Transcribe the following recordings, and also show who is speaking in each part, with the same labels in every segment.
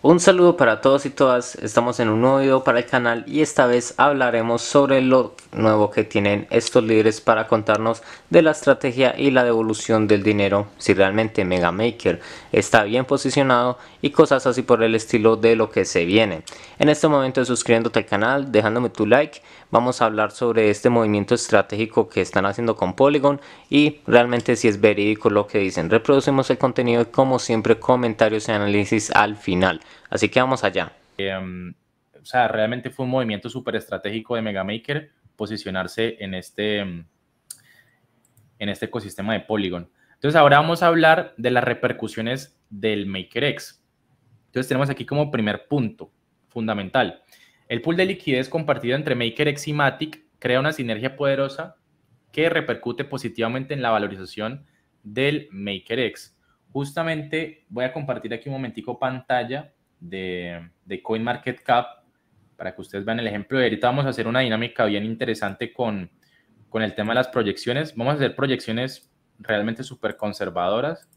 Speaker 1: Un saludo para todos y todas, estamos en un nuevo video para el canal y esta vez hablaremos sobre lo nuevo que tienen estos líderes para contarnos de la estrategia y la devolución del dinero, si realmente Mega Maker está bien posicionado y cosas así por el estilo de lo que se viene. En este momento suscribiéndote al canal, dejándome tu like, vamos a hablar sobre este movimiento estratégico que están haciendo con Polygon y realmente si es verídico lo que dicen. Reproducimos el contenido y como siempre comentarios y análisis al final. Así que vamos allá.
Speaker 2: Em, o sea, realmente fue un movimiento súper estratégico de Megamaker posicionarse en este, em, en este ecosistema de Polygon. Entonces, ahora vamos a hablar de las repercusiones del MakerX. Entonces, tenemos aquí como primer punto fundamental. El pool de liquidez compartido entre MakerX y Matic crea una sinergia poderosa que repercute positivamente en la valorización del MakerX. Justamente voy a compartir aquí un momentico pantalla de, de CoinMarketCap, para que ustedes vean el ejemplo. ahorita vamos a hacer una dinámica bien interesante con, el tema de las proyecciones. Vamos a hacer proyecciones realmente súper conservadoras,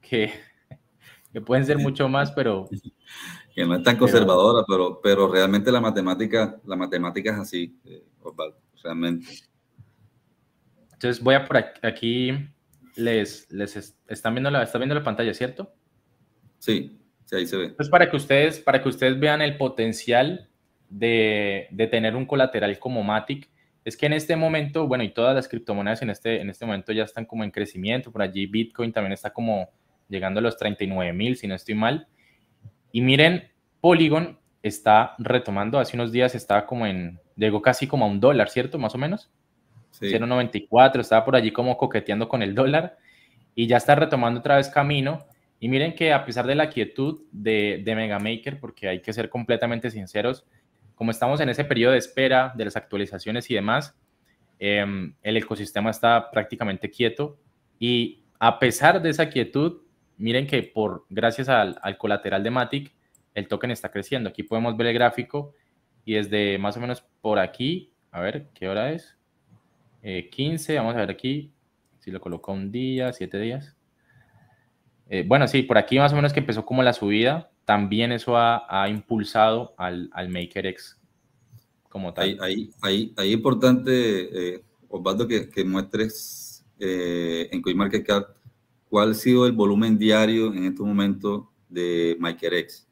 Speaker 2: que, pueden ser mucho más, pero...
Speaker 3: Que no es tan conservadora, pero, realmente la matemática, la matemática es así, eh, realmente.
Speaker 2: Entonces voy a por
Speaker 3: aquí,
Speaker 2: les, les están viendo la, viendo la pantalla, ¿cierto? Sí para que ustedes, para que ustedes vean el potencial de, tener un colateral como Matic, es que en este momento, bueno, y todas las criptomonedas en este, en este momento ya están como en crecimiento, por allí Bitcoin también está como llegando a los 39 mil, si no estoy mal. Y miren, Polygon está retomando, hace unos días estaba como en, llegó casi como a un dólar, ¿cierto? Más o menos. Sí. 0.94, estaba por allí como coqueteando con el dólar y ya está retomando otra vez camino y miren que a pesar de la quietud de, de Megamaker, porque hay que ser completamente sinceros, como estamos en ese periodo de espera de las actualizaciones y demás, em, el ecosistema está prácticamente quieto. Y a pesar de esa quietud, miren que por gracias al, colateral de Matic, el token está creciendo. Aquí podemos ver el gráfico y desde más o menos por aquí, a ver, ¿qué hora es? 15, eh, vamos a ver aquí, si lo colocó un día, 7 días. Eh, bueno, sí, por aquí más o menos que empezó como la subida, también eso ha, impulsado al, al MakerX como
Speaker 3: tal. Ahí, ahí, ahí, importante, eh, Osvaldo, que, que muestres eh, en CoinMarketCap cuál ha sido el volumen diario en estos momentos de MakerX.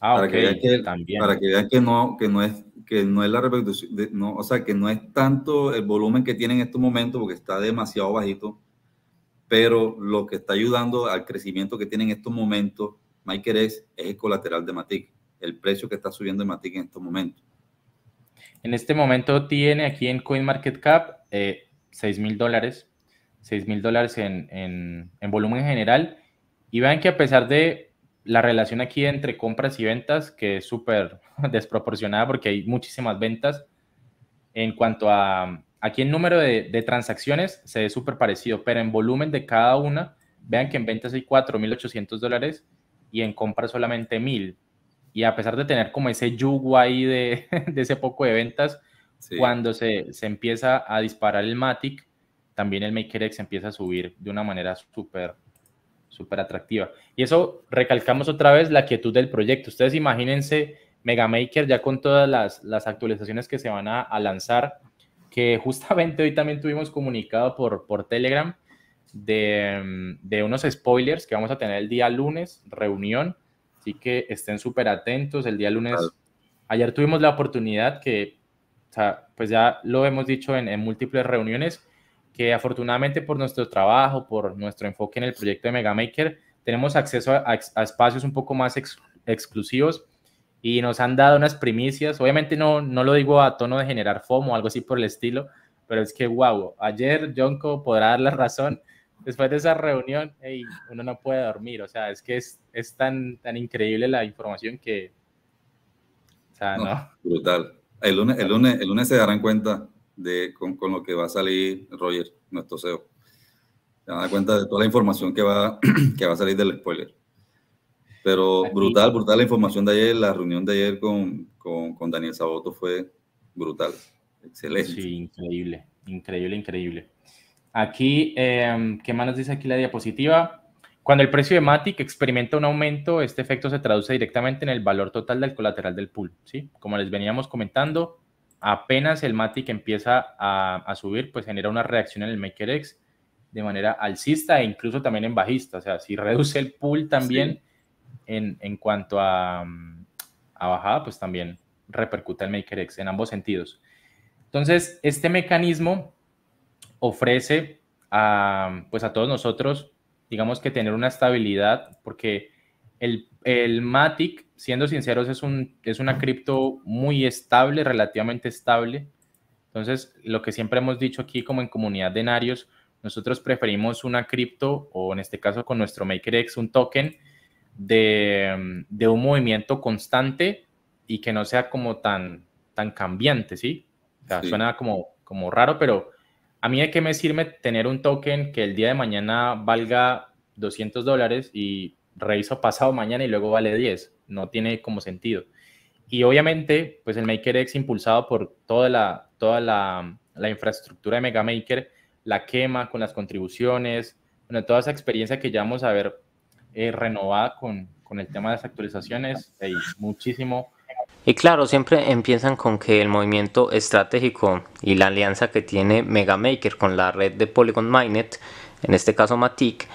Speaker 3: Ah, para, que, también. para que vean que no, que no es que no es la o sea, que no es tanto el volumen que tiene en estos momentos porque está demasiado bajito pero lo que está ayudando al crecimiento que tiene en estos momentos Mike es, es el colateral de Matic, el precio que está subiendo de Matic en estos momentos.
Speaker 2: En este momento tiene aquí en CoinMarketCap eh, 6 mil dólares, 6 mil dólares en, en, en volumen general. Y vean que a pesar de la relación aquí entre compras y ventas, que es súper desproporcionada porque hay muchísimas ventas en cuanto a Aquí el número de, transacciones se ve súper parecido, pero en volumen de cada una, vean que en ventas hay 4.800 dólares y en compras solamente 1.000. Y a pesar de tener como ese yugo ahí de, ese poco de ventas, cuando se, empieza a disparar el Matic, también el MakerX empieza a subir de una manera súper súper atractiva. Y eso recalcamos otra vez la quietud del proyecto. Ustedes imagínense Megamaker ya con todas las, las actualizaciones que se van a lanzar, que justamente hoy también tuvimos comunicado por, por Telegram mm, de, unos spoilers que vamos a tener el día lunes, reunión, así que estén súper atentos, el día lunes, ayer tuvimos la oportunidad que, pues ya lo hemos dicho en, múltiples reuniones, que afortunadamente por nuestro trabajo, por nuestro enfoque en el proyecto de Megamaker, tenemos acceso a, espacios un poco más exclusivos y nos han dado unas primicias. Obviamente no, no lo digo a tono de generar FOMO o algo así por el estilo, pero es que guau, ayer Jonko podrá dar la razón. Después de esa reunión, hey, uno no puede dormir. O sea, es que es, tan, tan increíble la información que. O sea, no,
Speaker 3: Brutal. El lunes, el, lunes, el lunes se darán cuenta de con, con lo que va a salir Roger, nuestro CEO. Se darán cuenta de toda la información que va, que va a salir del spoiler. Pero brutal, brutal la información de ayer, la reunión de ayer con, con, Daniel Saboto fue brutal, excelente. Sí, increíble, increíble, increíble. Aquí,
Speaker 2: em, ¿qué más nos dice aquí la diapositiva? Cuando el precio de Matic experimenta un aumento, este efecto se traduce directamente en el valor total del colateral del pool, ¿sí? Como les veníamos comentando, apenas el Matic empieza a, a subir, pues genera una reacción en el MakerX de manera alcista e incluso también en bajista, o sea, si reduce el pool también en, cuanto a, bajada, pues también repercute el X en ambos sentidos. Entonces, este mecanismo ofrece a, pues a todos nosotros, digamos que tener una estabilidad, porque el, Matic, siendo sinceros, es, una cripto muy estable, relativamente estable. Entonces, lo que siempre hemos dicho aquí como en comunidad de Narios, nosotros preferimos una cripto o en este caso con nuestro X, un token de, mm, de, un movimiento constante y que no sea como tan, tan cambiante, ¿sí? O sea, suena como, como raro, pero a mí hay que me sirve tener un token que el día de mañana valga 200 dólares y reviso pasado mañana y luego vale 10. No tiene como sentido. Y obviamente, pues el MakerX impulsado por toda la, toda la, la infraestructura de MegaMaker, la quema con las contribuciones, bueno, toda esa experiencia que ya vamos a ver eh, renovada con, con, el tema de las actualizaciones, hay muchísimo.
Speaker 1: Y claro, siempre empiezan con que el movimiento estratégico y la alianza que tiene Mega Maker con la red de Polygon Mainnet, en este caso Matic,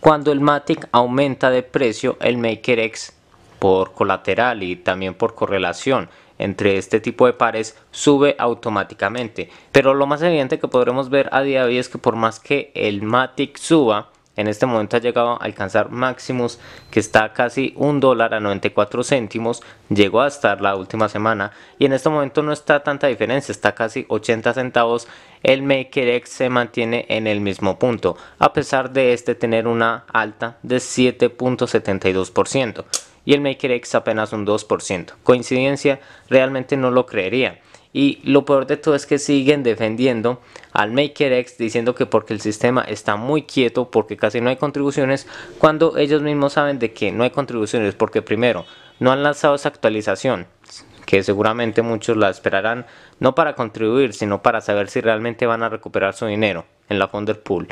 Speaker 1: cuando el Matic aumenta de precio, el Maker MakerX por colateral y también por correlación entre este tipo de pares sube automáticamente. Pero lo más evidente que podremos ver a día de hoy es que por más que el Matic suba, en este momento ha llegado a alcanzar máximos que está casi un dólar a 94 céntimos, llegó a estar la última semana y en este momento no está tanta diferencia, está casi 80 centavos, el Maker X se mantiene en el mismo punto, a pesar de este tener una alta de 7.72% y el Maker X apenas un 2%. Coincidencia, realmente no lo creería. Y lo peor de todo es que siguen defendiendo al MakerX diciendo que porque el sistema está muy quieto, porque casi no hay contribuciones, cuando ellos mismos saben de que no hay contribuciones, porque primero, no han lanzado esa actualización, que seguramente muchos la esperarán, no para contribuir, sino para saber si realmente van a recuperar su dinero en la founder Pool.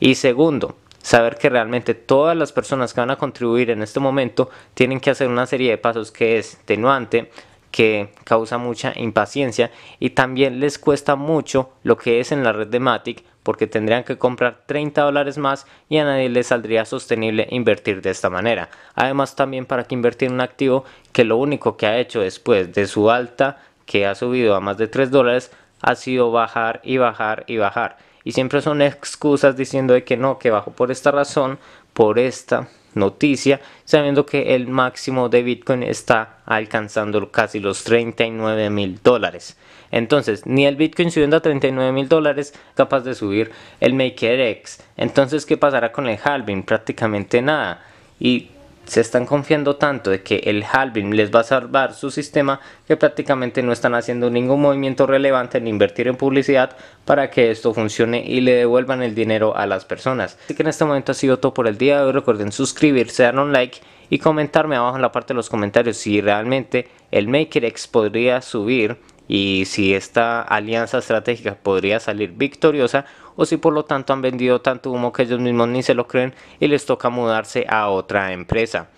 Speaker 1: Y segundo, saber que realmente todas las personas que van a contribuir en este momento tienen que hacer una serie de pasos que es tenuante, que causa mucha impaciencia y también les cuesta mucho lo que es en la red de Matic porque tendrían que comprar 30 dólares más y a nadie le saldría sostenible invertir de esta manera. Además también para que invertir en un activo que lo único que ha hecho después de su alta que ha subido a más de 3 dólares ha sido bajar y bajar y bajar. Y siempre son excusas diciendo de que no, que bajó por esta razón, por esta, noticia, sabiendo que el máximo de Bitcoin está alcanzando casi los 39 mil dólares. Entonces, ni el Bitcoin subiendo a 39 mil dólares capaz de subir el Maker X. Entonces, ¿qué pasará con el halving? Prácticamente nada. Y se están confiando tanto de que el halving les va a salvar su sistema que prácticamente no están haciendo ningún movimiento relevante en invertir en publicidad para que esto funcione y le devuelvan el dinero a las personas. Así que en este momento ha sido todo por el día de hoy. Recuerden suscribirse, dar un like y comentarme abajo en la parte de los comentarios si realmente el Maker X podría subir y si esta alianza estratégica podría salir victoriosa o si por lo tanto han vendido tanto humo que ellos mismos ni se lo creen y les toca mudarse a otra empresa.